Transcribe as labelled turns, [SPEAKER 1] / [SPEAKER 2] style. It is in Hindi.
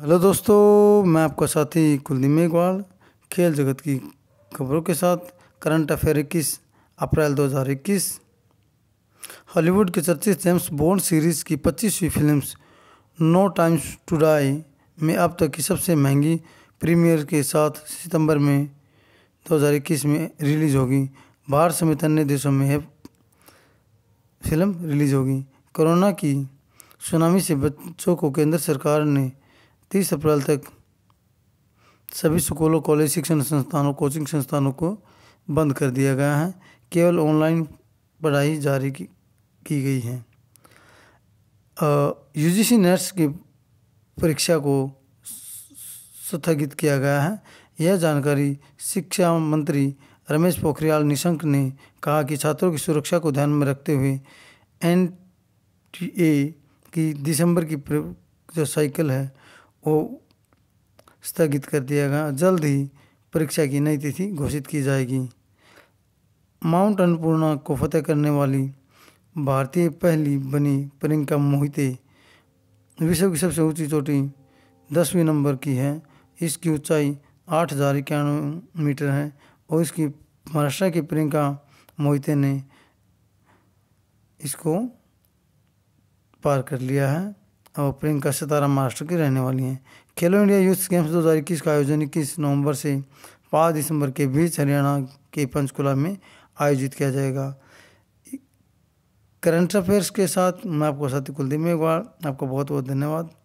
[SPEAKER 1] हेलो दोस्तों मैं आपका साथी कुलदीप मेघवाल खेल जगत की खबरों के साथ करंट अफेयर इक्कीस अप्रैल 2021 हॉलीवुड के चर्चित जेम्स बॉन्ड सीरीज की 25वीं film no times to die में अब तक की सबसे महंगी प्रीमियर के साथ सितंबर में 2021 में रिलीज होगी बाहर समेत अन्य देशों में फिल्म रिलीज होगी कोरोना की सुनामी से बच्चों को केंद्र सरकार ने तीस अप्रैल तक सभी स्कूलों कॉलेज शिक्षण संस्थानों कोचिंग संस्थानों को बंद कर दिया गया है केवल ऑनलाइन पढ़ाई जारी की, की गई है यू जी सी नेट्स की परीक्षा को स्थगित किया गया है यह जानकारी शिक्षा मंत्री रमेश पोखरियाल निशंक ने कहा कि छात्रों की सुरक्षा को ध्यान में रखते हुए एन की दिसंबर की जो साइकिल है वो स्थगित कर दिया गया जल्द ही परीक्षा की नई तिथि घोषित की जाएगी माउंट अन्नपूर्णा को फतेह करने वाली भारतीय पहली बनी प्रियंका मोहिते विश्व की सबसे ऊंची चोटी दसवीं नंबर की है इसकी ऊंचाई आठ हज़ार इक्यानवे मीटर है और इसकी महाराष्ट्र की प्रियंका मोहिते ने इसको पार कर लिया है और प्रियंका सितारा महाराष्ट्र की रहने वाली हैं खेलो इंडिया यूथ गेम्स 2021 का आयोजन इक्कीस नवंबर से पाँच दिसंबर के बीच हरियाणा के पंचकुला में आयोजित किया जाएगा करंट अफेयर्स के साथ मैं आपको साथी कुलदीप मेघवाल आपका बहुत बहुत धन्यवाद